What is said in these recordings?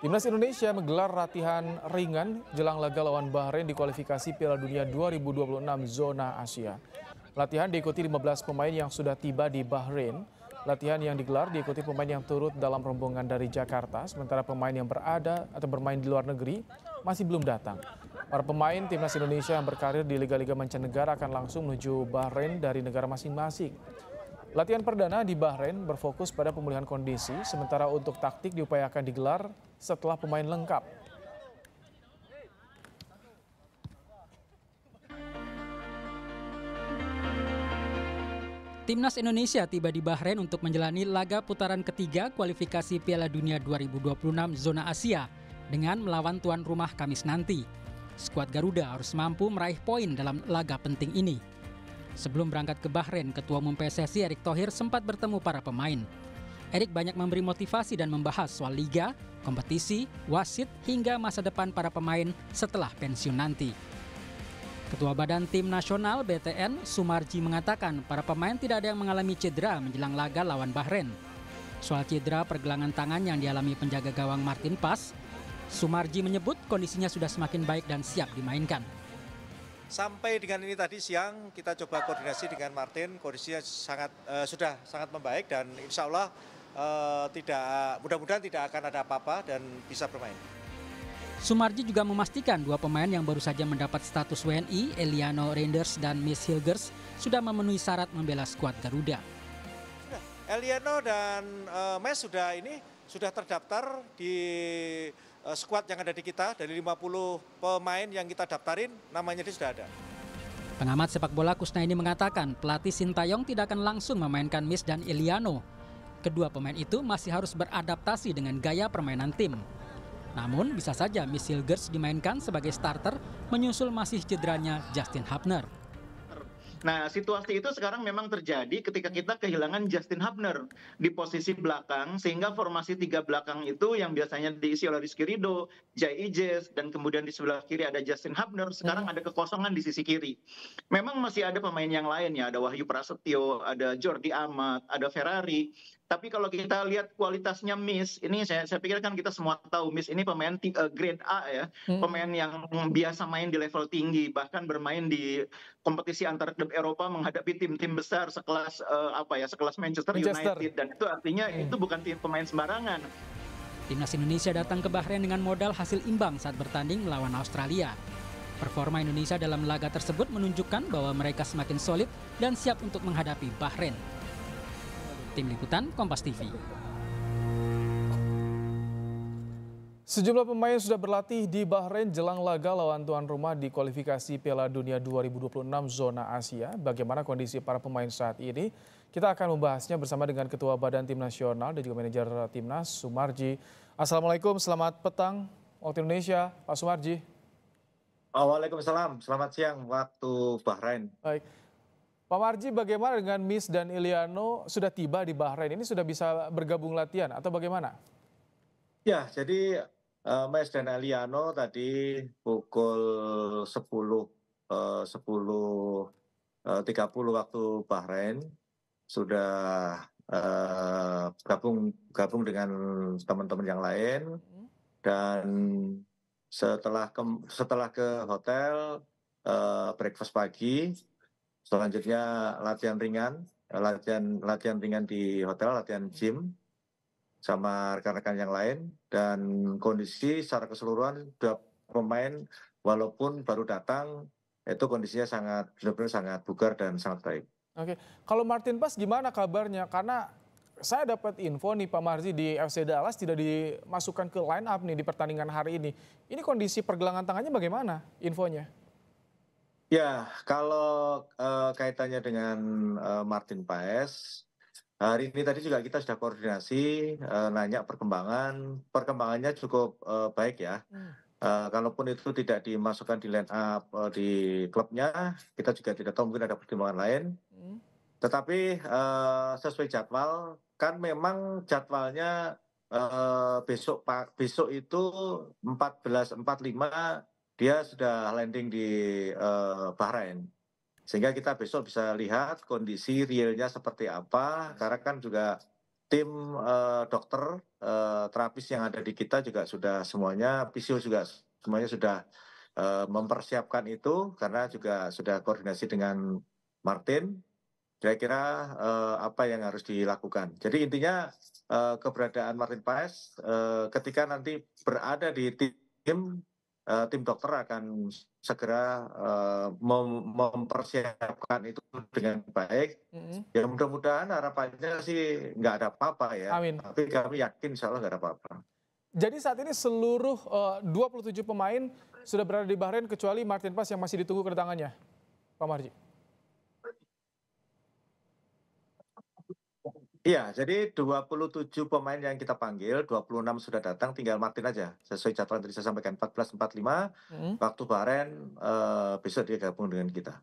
Timnas Indonesia menggelar latihan ringan jelang laga lawan Bahrain di kualifikasi Piala Dunia 2026 zona Asia. Latihan diikuti 15 pemain yang sudah tiba di Bahrain. Latihan yang digelar diikuti pemain yang turut dalam rombongan dari Jakarta, sementara pemain yang berada atau bermain di luar negeri masih belum datang. Para pemain timnas Indonesia yang berkarir di liga-liga mancanegara akan langsung menuju Bahrain dari negara masing-masing. Latihan perdana di Bahrain berfokus pada pemulihan kondisi, sementara untuk taktik diupayakan digelar setelah pemain lengkap. Timnas Indonesia tiba di Bahrain untuk menjalani laga putaran ketiga kualifikasi Piala Dunia 2026 zona Asia dengan melawan tuan rumah Kamis nanti. Skuad Garuda harus mampu meraih poin dalam laga penting ini. Sebelum berangkat ke Bahrain, Ketua Umum PSSI Erick Thohir sempat bertemu para pemain. Erik banyak memberi motivasi dan membahas soal liga, kompetisi, wasit, hingga masa depan para pemain setelah pensiun nanti. Ketua Badan Tim Nasional BTN Sumarji mengatakan para pemain tidak ada yang mengalami cedera menjelang laga lawan Bahrain. Soal cedera pergelangan tangan yang dialami penjaga gawang Martin Pas, Sumarji menyebut kondisinya sudah semakin baik dan siap dimainkan. Sampai dengan ini tadi siang kita coba koordinasi dengan Martin, kondisinya sangat eh, sudah sangat membaik dan insya Allah Eh, tidak mudah-mudahan tidak akan ada apa-apa dan bisa bermain. Sumarji juga memastikan dua pemain yang baru saja mendapat status WNI, Eliano Reinders dan Miss Hilgers, sudah memenuhi syarat membela skuad Garuda. Eliano dan uh, Mes sudah ini sudah terdaftar di uh, skuad yang ada di kita dari 50 pemain yang kita daftarin namanya dia sudah ada. Pengamat sepak bola Kusnaini mengatakan pelatih Sintayong tidak akan langsung memainkan Miss dan Eliano Kedua pemain itu masih harus beradaptasi dengan gaya permainan tim. Namun, bisa saja Misil Gers dimainkan sebagai starter menyusul masih cederanya Justin Hubner. Nah, situasi itu sekarang memang terjadi ketika kita kehilangan Justin Hubner di posisi belakang, sehingga formasi tiga belakang itu yang biasanya diisi oleh Rizky Rido, Jai Ijes, dan kemudian di sebelah kiri ada Justin Hubner, sekarang iya. ada kekosongan di sisi kiri. Memang masih ada pemain yang lain ya, ada Wahyu Prasetyo, ada Jordi Amat, ada Ferrari, tapi kalau kita lihat kualitasnya Miss, ini saya, saya pikir kan kita semua tahu Miss ini pemain uh, grade A ya, hmm. pemain yang biasa main di level tinggi, bahkan bermain di kompetisi antar klub Eropa menghadapi tim-tim besar sekelas uh, apa ya, sekelas Manchester, Manchester United dan itu artinya hmm. itu bukan tim pemain sembarangan. Timnas Indonesia datang ke Bahrain dengan modal hasil imbang saat bertanding melawan Australia. Performa Indonesia dalam laga tersebut menunjukkan bahwa mereka semakin solid dan siap untuk menghadapi Bahrain. Tim Liputan Kompas TV. Sejumlah pemain sudah berlatih di Bahrain jelang laga lawan tuan rumah di kualifikasi Piala Dunia 2026 zona Asia. Bagaimana kondisi para pemain saat ini? Kita akan membahasnya bersama dengan Ketua Badan Tim Nasional dan juga Manajer Timnas Sumarji. Assalamualaikum, selamat petang waktu Indonesia, Pak Sumarji. Waalaikumsalam, selamat siang waktu Bahrain. Baik, Pak Marji, bagaimana dengan Miss dan Iliano sudah tiba di Bahrain? Ini sudah bisa bergabung latihan atau bagaimana? Ya, jadi uh, Miss dan Iliano tadi pukul 10 uh, 10 uh, 30 waktu Bahrain sudah uh, gabung gabung dengan teman-teman yang lain hmm. dan setelah ke setelah ke hotel uh, breakfast pagi Selanjutnya latihan ringan, latihan latihan ringan di hotel, latihan gym sama rekan-rekan yang lain dan kondisi secara keseluruhan dua pemain walaupun baru datang itu kondisinya sangat benar-benar sangat bugar dan sangat baik. Oke, kalau Martin Pas gimana kabarnya? Karena saya dapat info nih Pak Marzi di FC Dallas tidak dimasukkan ke line up nih di pertandingan hari ini. Ini kondisi pergelangan tangannya bagaimana infonya? ya kalau eh, kaitannya dengan eh, martin paes hari ini tadi juga kita sudah koordinasi eh, nanya perkembangan perkembangannya cukup baik ya hmm. kalaupun itu tidak dimasukkan di line up di klubnya kita juga tidak tahu mungkin ada pertimbangan lain hmm. tetapi uh, sesuai jadwal kan memang jadwalnya uh, besok besok itu 14.45 dia sudah landing di uh, Bahrain. Sehingga kita besok bisa lihat kondisi realnya seperti apa, karena kan juga tim uh, dokter uh, terapis yang ada di kita juga sudah semuanya, PCO juga semuanya sudah uh, mempersiapkan itu, karena juga sudah koordinasi dengan Martin, kira-kira uh, apa yang harus dilakukan. Jadi intinya uh, keberadaan Martin Paes uh, ketika nanti berada di tim Eh, tim dokter akan segera eh, mempersiapkan itu dengan baik. mm Ya mudah-mudahan harapannya sih nggak ada apa-apa ya. Amin. Tapi kami yakin insya Allah nggak ada apa-apa. Jadi saat ini seluruh eh, uh, 27 pemain sudah berada di Bahrain kecuali Martin Pas yang masih ditunggu kedatangannya, Pak Marji. Iya, jadi 27 pemain yang kita panggil, 26 sudah datang, tinggal Martin aja. Sesuai jadwal yang tadi saya sampaikan, 14.45, hmm. waktu Baren, eh, besok dia gabung dengan kita.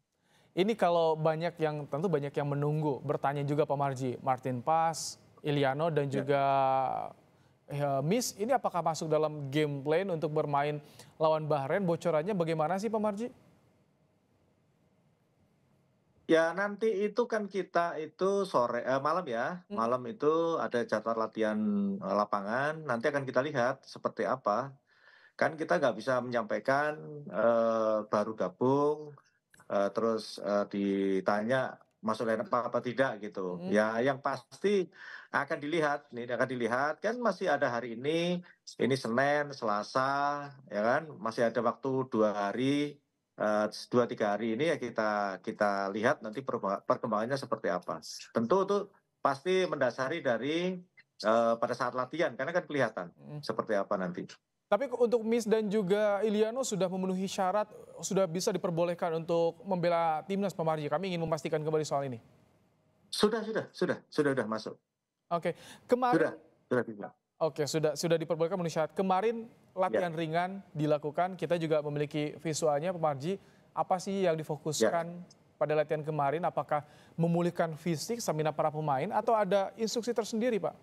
Ini kalau banyak yang, tentu banyak yang menunggu, bertanya juga Pak Marji, Martin Pas, Iliano, dan ya. juga ya. eh, Miss, ini apakah masuk dalam game plan untuk bermain lawan Bahrain? Bocorannya bagaimana sih Pak Marji? Ya nanti itu kan kita itu sore eh, malam ya hmm. malam itu ada jadwal latihan eh, lapangan nanti akan kita lihat seperti apa kan kita nggak bisa menyampaikan eh, baru gabung eh, terus eh, ditanya masuk lain apa apa tidak gitu hmm. ya yang pasti akan dilihat nih akan dilihat kan masih ada hari ini ini Senin Selasa ya kan masih ada waktu dua hari dua tiga hari ini ya kita kita lihat nanti perkembangannya seperti apa. Tentu itu pasti mendasari dari uh, pada saat latihan karena kan kelihatan hmm. seperti apa nanti. Tapi untuk Miss dan juga Iliano sudah memenuhi syarat sudah bisa diperbolehkan untuk membela timnas pemari. Kami ingin memastikan kembali soal ini. Sudah, sudah, sudah, sudah, sudah masuk. Oke, okay. kemarin sudah, sudah Oke, sudah sudah diperbolehkan syarat. Kemarin latihan ya. ringan dilakukan, kita juga memiliki visualnya, Pak Marji. Apa sih yang difokuskan ya. pada latihan kemarin? Apakah memulihkan fisik stamina para pemain atau ada instruksi tersendiri, Pak?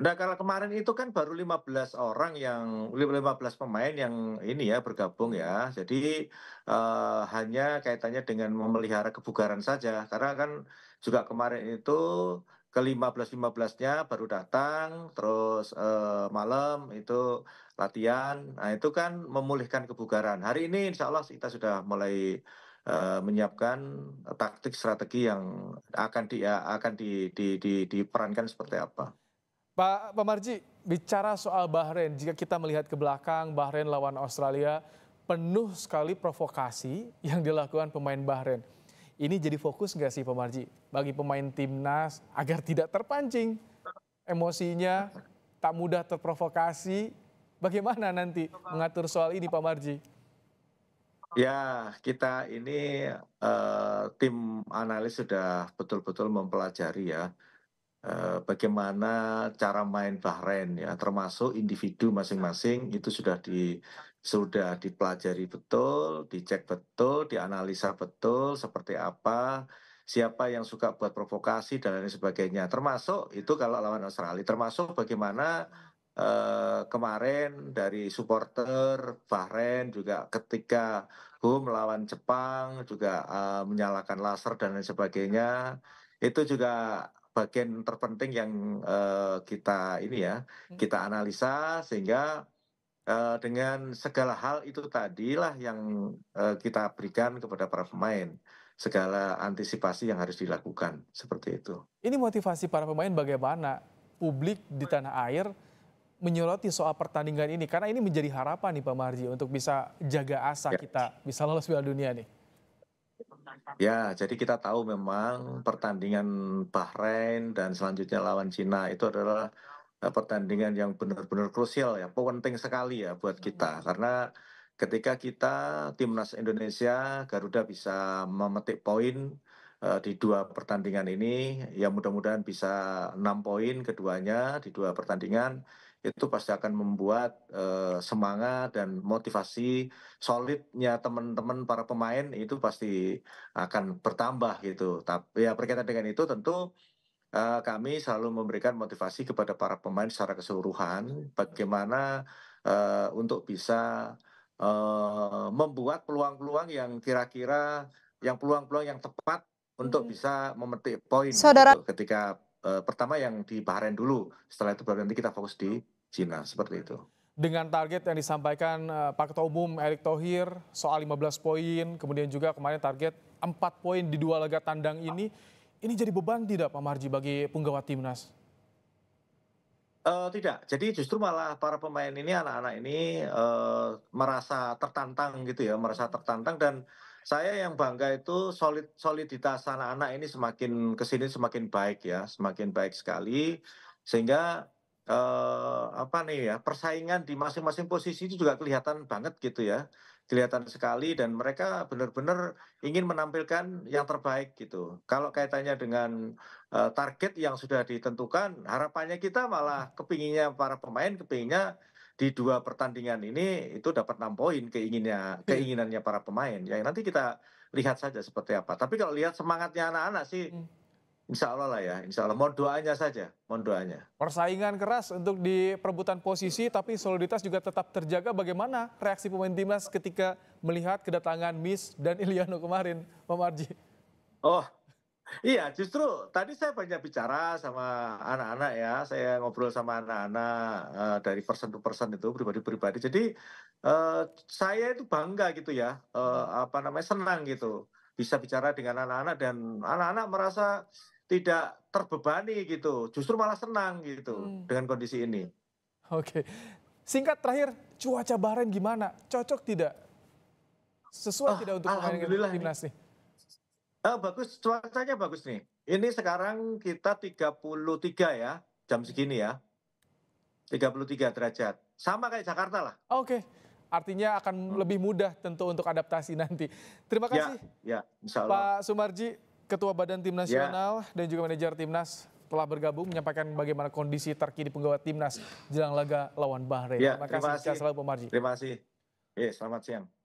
Nah, kalau kemarin itu kan baru 15 orang yang 15 pemain yang ini ya bergabung ya. Jadi uh, hanya kaitannya dengan memelihara kebugaran saja karena kan juga kemarin itu ke 15-15-nya baru datang, terus uh, malam itu latihan. Nah, itu kan memulihkan kebugaran. Hari ini insya Allah kita sudah mulai uh, menyiapkan taktik strategi yang akan di ya, akan di, di, di, diperankan seperti apa. Pak, Pak Marji, bicara soal Bahrain, jika kita melihat ke belakang Bahrain lawan Australia, penuh sekali provokasi yang dilakukan pemain Bahrain. Ini jadi fokus nggak sih Pak Marji bagi pemain timnas agar tidak terpancing emosinya, tak mudah terprovokasi. Bagaimana nanti mengatur soal ini Pak Marji? Ya, kita ini uh, tim analis sudah betul-betul mempelajari ya Eh, bagaimana cara main Bahrain ya termasuk individu masing-masing itu sudah di sudah dipelajari betul, dicek betul, dianalisa betul seperti apa, siapa yang suka buat provokasi dan lain sebagainya. Termasuk itu kalau lawan Australia, termasuk bagaimana uh, kemarin dari supporter Bahrain juga ketika home melawan Jepang juga uh, menyalakan laser dan lain sebagainya. Itu juga bagian terpenting yang eh, kita ini ya hmm. kita analisa sehingga eh, dengan segala hal itu tadilah yang eh, kita berikan kepada para pemain segala antisipasi yang harus dilakukan seperti itu. Ini motivasi para pemain bagaimana publik di tanah air menyoroti soal pertandingan ini karena ini menjadi harapan nih Pak Marji untuk bisa jaga asa ya. kita bisa lolos Piala Dunia nih. Ya, jadi kita tahu memang pertandingan Bahrain dan selanjutnya lawan Cina itu adalah eh, pertandingan yang benar-benar krusial ya, penting sekali ya buat kita hmm. karena ketika kita timnas Indonesia Garuda bisa memetik poin uh, di dua pertandingan ini ya mudah-mudahan bisa enam poin keduanya di dua pertandingan itu pasti akan membuat e, semangat dan motivasi solidnya teman-teman para pemain itu pasti akan bertambah gitu. Tapi ya berkaitan dengan itu tentu e, kami selalu memberikan motivasi kepada para pemain secara keseluruhan bagaimana e, untuk bisa e, membuat peluang-peluang yang kira-kira yang peluang-peluang yang tepat untuk hmm. bisa memetik poin Saudara... gitu, ketika pertama yang di Bahrain dulu setelah itu baru nanti kita fokus di Cina seperti itu. Dengan target yang disampaikan eh, Pak Ketua Umum Erick Thohir soal 15 poin, kemudian juga kemarin target 4 poin di dua laga tandang ini, ini jadi beban tidak Pak Marji bagi penggawa timnas? Uh, tidak, jadi justru malah para pemain ini, anak-anak ini uh, merasa tertantang gitu ya, merasa tertantang dan saya yang bangga itu solid soliditas anak-anak ini semakin kesini semakin baik ya, semakin baik sekali sehingga eh, apa nih ya persaingan di masing-masing posisi itu juga kelihatan banget gitu ya kelihatan sekali dan mereka benar-benar ingin menampilkan yang terbaik gitu. Kalau kaitannya dengan eh, target yang sudah ditentukan, harapannya kita malah kepinginnya para pemain kepinginnya di dua pertandingan ini itu dapat 6 poin keinginnya iya. keinginannya para pemain. Ya nanti kita lihat saja seperti apa. Tapi kalau lihat semangatnya anak-anak sih hmm. Insya Allah lah ya, insya Allah. Mohon doanya saja, mohon doanya. Persaingan keras untuk di perebutan posisi, tapi soliditas juga tetap terjaga. Bagaimana reaksi pemain timnas ketika melihat kedatangan Miss dan Iliano kemarin, Pak Marji? Oh, iya justru tadi saya banyak bicara sama anak-anak ya. Saya ngobrol sama anak-anak uh, dari persen to persen itu, pribadi-pribadi. Jadi uh, saya itu bangga gitu ya, uh, apa namanya, senang gitu. Bisa bicara dengan anak-anak dan anak-anak merasa tidak terbebani gitu, justru malah senang gitu hmm. dengan kondisi ini. Oke, singkat terakhir cuaca Bahrain gimana? Cocok tidak? Sesuai oh, tidak untuk alhamdulillah timnas nih? Oh, bagus, cuacanya bagus nih. Ini sekarang kita 33 ya, jam segini ya. 33 derajat. Sama kayak Jakarta lah. Oke. Okay. Artinya akan hmm. lebih mudah tentu untuk adaptasi nanti. Terima ya, kasih. Ya, ya Pak Sumarji, Ketua Badan Tim ya. Nasional ya. dan juga manajer Timnas telah bergabung menyampaikan bagaimana kondisi terkini penggawa Timnas jelang laga lawan Bahrain. Ya, terima kasih. Terima kasih. Selalu, Terima kasih. Ya, selamat siang.